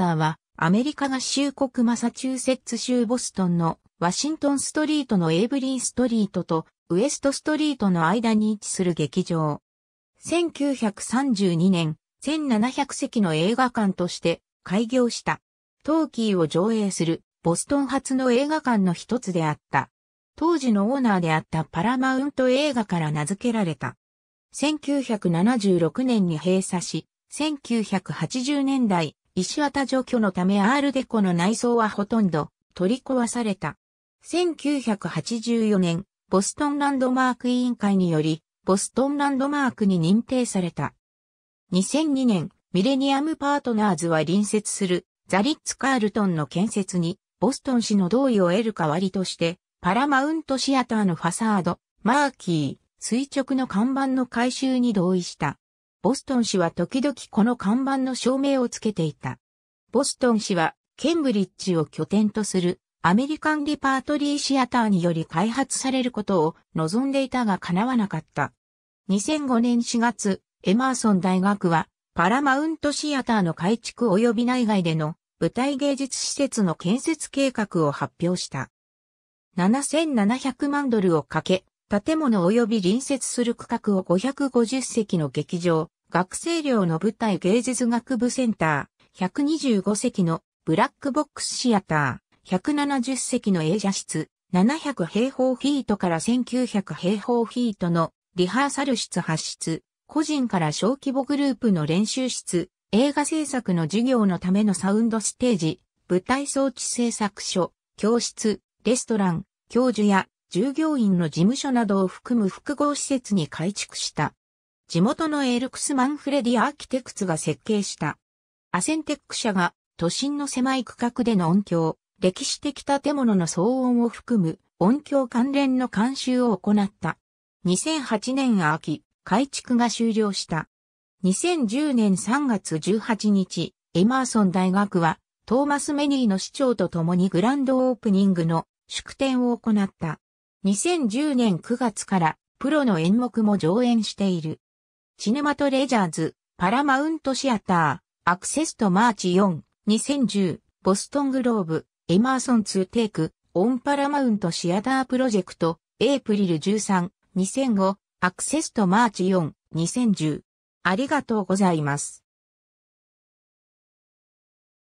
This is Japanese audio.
ターは、アメリカ合衆国マサチューセッツ州ボストンのワシントンストリートのエイブリーストリートとウエストストリートの間に位置する劇場。1932年、1700席の映画館として開業した。トーキーを上映するボストン発の映画館の一つであった。当時のオーナーであったパラマウント映画から名付けられた。1976年に閉鎖し、1980年代、石綿除去のためアールデコの内装はほとんど取り壊された。1984年、ボストンランドマーク委員会により、ボストンランドマークに認定された。2002年、ミレニアムパートナーズは隣接するザリッツ・カールトンの建設に、ボストン市の同意を得る代わりとして、パラマウントシアターのファサード、マーキー、垂直の看板の改修に同意した。ボストン氏は時々この看板の照明をつけていた。ボストン氏は、ケンブリッジを拠点とするアメリカン・リパートリー・シアターにより開発されることを望んでいたが叶わなかった。2005年4月、エマーソン大学は、パラマウントシアターの改築及び内外での舞台芸術施設の建設計画を発表した。7700万ドルをかけ、建物及び隣接する区画を550席の劇場、学生寮の舞台芸術学部センター、125席のブラックボックスシアター、170席の映写室、700平方フィートから1900平方フィートのリハーサル室発出、個人から小規模グループの練習室、映画制作の授業のためのサウンドステージ、舞台装置制作所、教室、レストラン、教授や従業員の事務所などを含む複合施設に改築した。地元のエルクスマンフレディアーキテクツが設計した。アセンテック社が都心の狭い区画での音響、歴史的建物の騒音を含む音響関連の監修を行った。2008年秋、改築が終了した。2010年3月18日、エマーソン大学はトーマス・メニーの市長と共にグランドオープニングの祝典を行った。2010年9月からプロの演目も上演している。シネマトレジャーズ、パラマウントシアター、アクセストマーチ4、2010、ボストングローブ、エマーソン2テイク、オンパラマウントシアタープロジェクト、エイプリル13、2005、アクセストマーチ4、2010。ありがとうございます。